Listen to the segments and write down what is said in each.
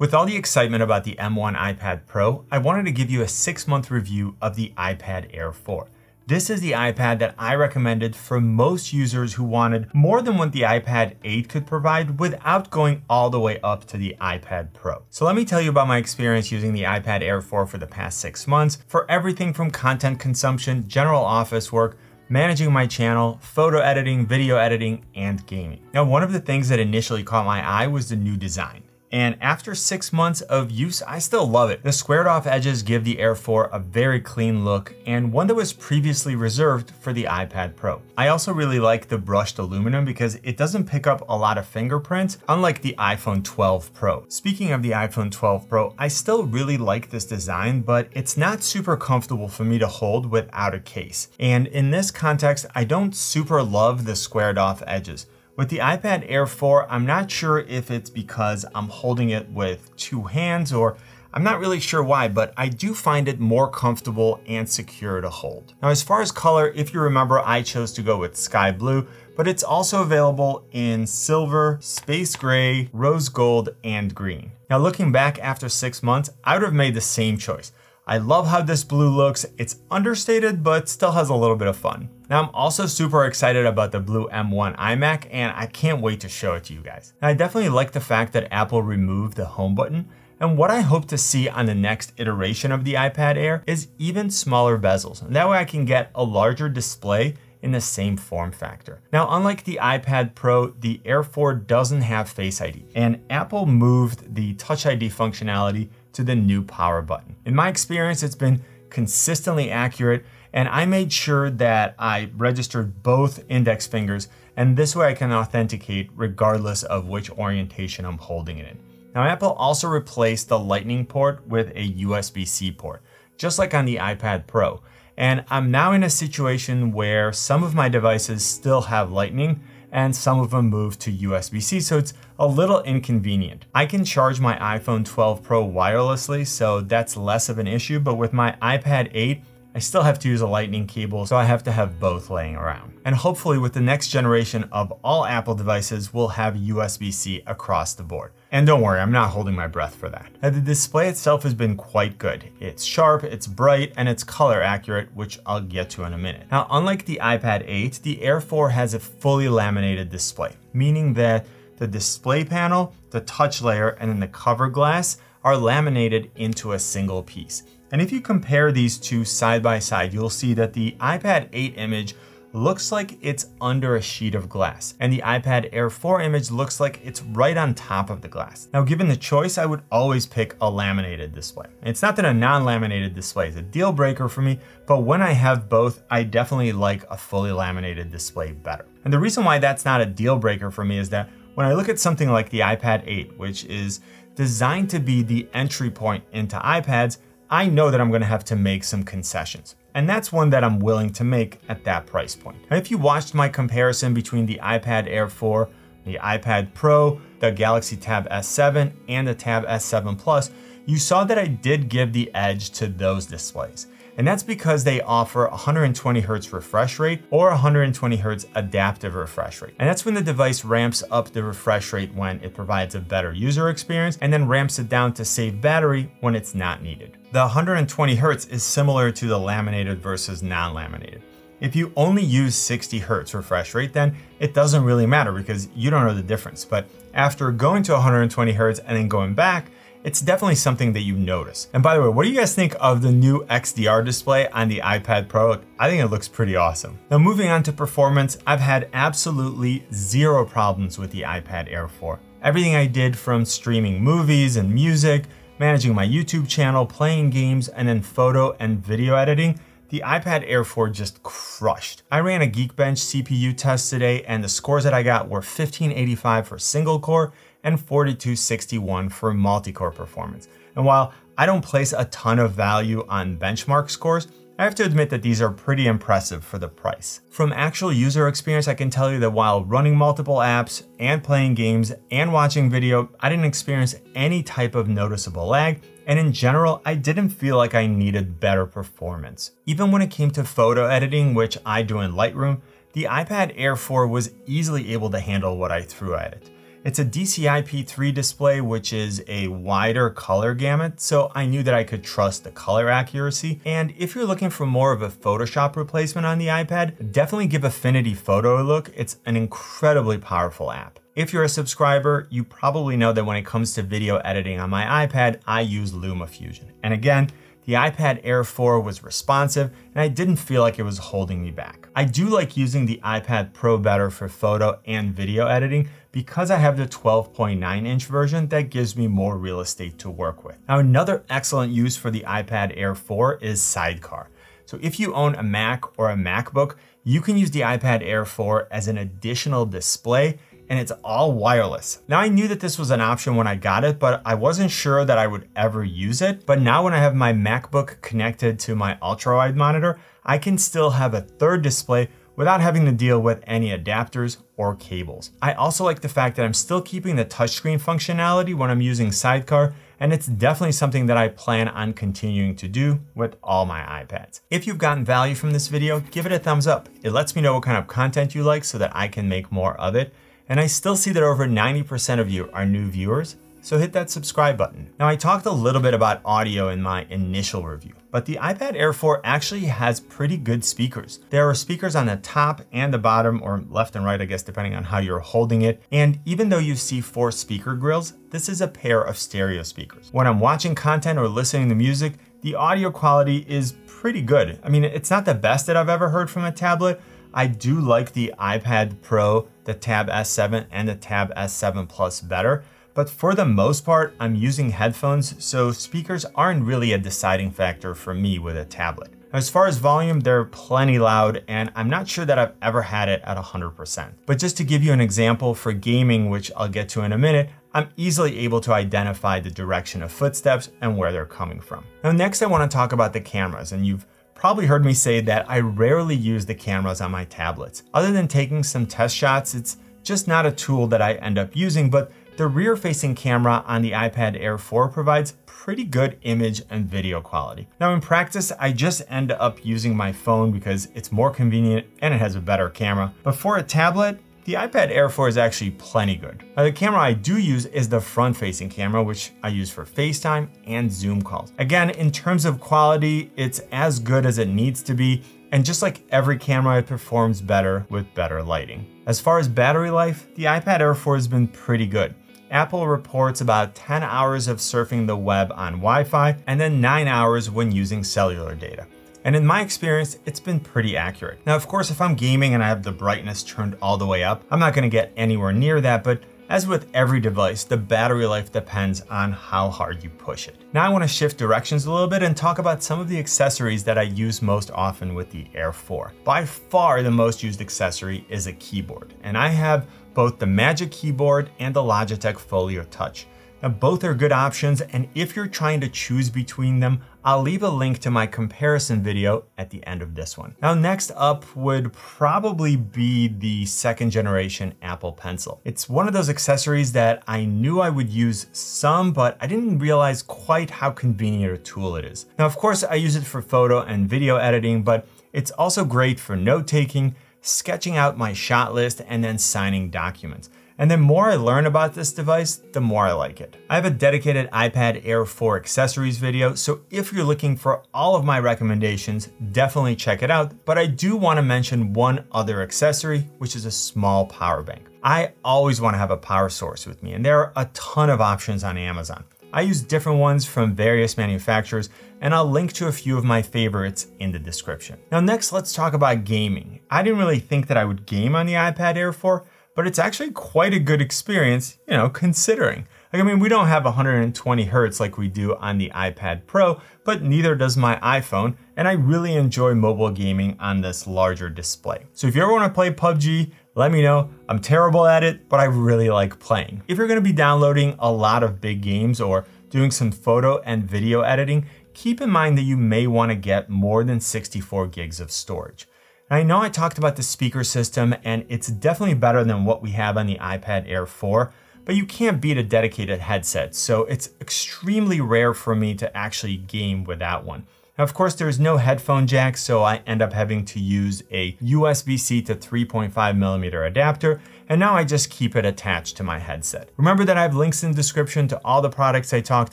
With all the excitement about the M1 iPad Pro, I wanted to give you a six month review of the iPad Air 4. This is the iPad that I recommended for most users who wanted more than what the iPad 8 could provide without going all the way up to the iPad Pro. So let me tell you about my experience using the iPad Air 4 for the past six months for everything from content consumption, general office work, managing my channel, photo editing, video editing, and gaming. Now, one of the things that initially caught my eye was the new design and after six months of use, I still love it. The squared off edges give the Air 4 a very clean look and one that was previously reserved for the iPad Pro. I also really like the brushed aluminum because it doesn't pick up a lot of fingerprints, unlike the iPhone 12 Pro. Speaking of the iPhone 12 Pro, I still really like this design, but it's not super comfortable for me to hold without a case. And in this context, I don't super love the squared off edges. With the iPad Air 4, I'm not sure if it's because I'm holding it with two hands or I'm not really sure why, but I do find it more comfortable and secure to hold. Now, as far as color, if you remember, I chose to go with sky blue, but it's also available in silver, space gray, rose gold, and green. Now, looking back after six months, I would have made the same choice. I love how this blue looks. It's understated, but still has a little bit of fun. Now I'm also super excited about the blue M1 iMac and I can't wait to show it to you guys. I definitely like the fact that Apple removed the home button and what I hope to see on the next iteration of the iPad Air is even smaller bezels. And that way I can get a larger display in the same form factor. Now, unlike the iPad Pro, the Air 4 doesn't have Face ID, and Apple moved the Touch ID functionality to the new power button. In my experience, it's been consistently accurate and I made sure that I registered both index fingers and this way I can authenticate regardless of which orientation I'm holding it in. Now Apple also replaced the lightning port with a USB-C port, just like on the iPad Pro. And I'm now in a situation where some of my devices still have lightning and some of them move to USB-C, so it's a little inconvenient. I can charge my iPhone 12 Pro wirelessly, so that's less of an issue, but with my iPad 8, I still have to use a lightning cable, so I have to have both laying around. And hopefully with the next generation of all Apple devices, we'll have USB-C across the board. And don't worry, I'm not holding my breath for that. Now the display itself has been quite good. It's sharp, it's bright, and it's color accurate, which I'll get to in a minute. Now, unlike the iPad 8, the Air 4 has a fully laminated display, meaning that the display panel, the touch layer, and then the cover glass are laminated into a single piece. And if you compare these two side by side, you'll see that the iPad 8 image looks like it's under a sheet of glass and the iPad Air 4 image looks like it's right on top of the glass. Now, given the choice, I would always pick a laminated display. It's not that a non-laminated display is a deal breaker for me, but when I have both, I definitely like a fully laminated display better. And the reason why that's not a deal breaker for me is that when I look at something like the iPad 8, which is designed to be the entry point into iPads, I know that I'm gonna have to make some concessions. And that's one that I'm willing to make at that price point. if you watched my comparison between the iPad Air 4, the iPad Pro, the Galaxy Tab S7, and the Tab S7 Plus, you saw that I did give the edge to those displays and that's because they offer 120 hertz refresh rate or 120 hertz adaptive refresh rate. And that's when the device ramps up the refresh rate when it provides a better user experience and then ramps it down to save battery when it's not needed. The 120 hertz is similar to the laminated versus non-laminated. If you only use 60 hertz refresh rate, then it doesn't really matter because you don't know the difference. But after going to 120 hertz and then going back, it's definitely something that you notice. And by the way, what do you guys think of the new XDR display on the iPad Pro? I think it looks pretty awesome. Now moving on to performance, I've had absolutely zero problems with the iPad Air 4. Everything I did from streaming movies and music, managing my YouTube channel, playing games, and then photo and video editing, the iPad Air 4 just crushed. I ran a Geekbench CPU test today and the scores that I got were 1585 for single core and 4261 for multi-core performance. And while I don't place a ton of value on benchmark scores, I have to admit that these are pretty impressive for the price. From actual user experience, I can tell you that while running multiple apps and playing games and watching video, I didn't experience any type of noticeable lag. And in general, I didn't feel like I needed better performance. Even when it came to photo editing, which I do in Lightroom, the iPad Air 4 was easily able to handle what I threw at it. It's a DCI-P3 display, which is a wider color gamut, so I knew that I could trust the color accuracy. And if you're looking for more of a Photoshop replacement on the iPad, definitely give Affinity Photo a look. It's an incredibly powerful app. If you're a subscriber, you probably know that when it comes to video editing on my iPad, I use LumaFusion. And again, the iPad Air 4 was responsive and I didn't feel like it was holding me back. I do like using the iPad Pro better for photo and video editing because I have the 12.9 inch version that gives me more real estate to work with. Now another excellent use for the iPad Air 4 is Sidecar. So if you own a Mac or a MacBook, you can use the iPad Air 4 as an additional display and it's all wireless. Now I knew that this was an option when I got it, but I wasn't sure that I would ever use it. But now when I have my MacBook connected to my ultra wide monitor, I can still have a third display without having to deal with any adapters or cables. I also like the fact that I'm still keeping the touchscreen functionality when I'm using Sidecar and it's definitely something that I plan on continuing to do with all my iPads. If you've gotten value from this video, give it a thumbs up. It lets me know what kind of content you like so that I can make more of it. And I still see that over 90% of you are new viewers, so hit that subscribe button. Now I talked a little bit about audio in my initial review, but the iPad Air 4 actually has pretty good speakers. There are speakers on the top and the bottom or left and right, I guess, depending on how you're holding it. And even though you see four speaker grills, this is a pair of stereo speakers. When I'm watching content or listening to music, the audio quality is pretty good. I mean, it's not the best that I've ever heard from a tablet. I do like the iPad Pro the Tab S7 and the Tab S7 Plus better, but for the most part, I'm using headphones, so speakers aren't really a deciding factor for me with a tablet. As far as volume, they're plenty loud, and I'm not sure that I've ever had it at 100%. But just to give you an example for gaming, which I'll get to in a minute, I'm easily able to identify the direction of footsteps and where they're coming from. Now, next I wanna talk about the cameras, and you've probably heard me say that I rarely use the cameras on my tablets. Other than taking some test shots, it's just not a tool that I end up using, but the rear-facing camera on the iPad Air 4 provides pretty good image and video quality. Now in practice, I just end up using my phone because it's more convenient and it has a better camera. But for a tablet, the iPad Air 4 is actually plenty good. Now, the camera I do use is the front-facing camera, which I use for FaceTime and Zoom calls. Again, in terms of quality, it's as good as it needs to be, and just like every camera, it performs better with better lighting. As far as battery life, the iPad Air 4 has been pretty good. Apple reports about 10 hours of surfing the web on Wi-Fi and then 9 hours when using cellular data. And in my experience, it's been pretty accurate. Now, of course, if I'm gaming and I have the brightness turned all the way up, I'm not gonna get anywhere near that, but as with every device, the battery life depends on how hard you push it. Now I wanna shift directions a little bit and talk about some of the accessories that I use most often with the Air 4. By far the most used accessory is a keyboard, and I have both the Magic Keyboard and the Logitech Folio Touch. Now uh, both are good options and if you're trying to choose between them, I'll leave a link to my comparison video at the end of this one. Now next up would probably be the second generation Apple Pencil. It's one of those accessories that I knew I would use some, but I didn't realize quite how convenient a tool it is. Now of course I use it for photo and video editing, but it's also great for note taking, sketching out my shot list, and then signing documents. And the more I learn about this device, the more I like it. I have a dedicated iPad Air 4 accessories video, so if you're looking for all of my recommendations, definitely check it out. But I do wanna mention one other accessory, which is a small power bank. I always wanna have a power source with me, and there are a ton of options on Amazon. I use different ones from various manufacturers, and I'll link to a few of my favorites in the description. Now next, let's talk about gaming. I didn't really think that I would game on the iPad Air 4, but it's actually quite a good experience, you know, considering. Like, I mean, we don't have 120 hertz like we do on the iPad Pro, but neither does my iPhone, and I really enjoy mobile gaming on this larger display. So if you ever wanna play PUBG, let me know. I'm terrible at it, but I really like playing. If you're gonna be downloading a lot of big games or doing some photo and video editing, keep in mind that you may wanna get more than 64 gigs of storage. I know I talked about the speaker system and it's definitely better than what we have on the iPad Air 4, but you can't beat a dedicated headset, so it's extremely rare for me to actually game with that one. Now, of course, there's no headphone jack, so I end up having to use a USB-C to 3.5 millimeter adapter, and now I just keep it attached to my headset. Remember that I have links in the description to all the products I talked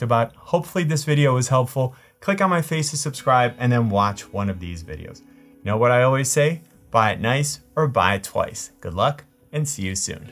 about. Hopefully this video was helpful. Click on my face to subscribe and then watch one of these videos. Know what I always say? Buy it nice or buy it twice. Good luck and see you soon.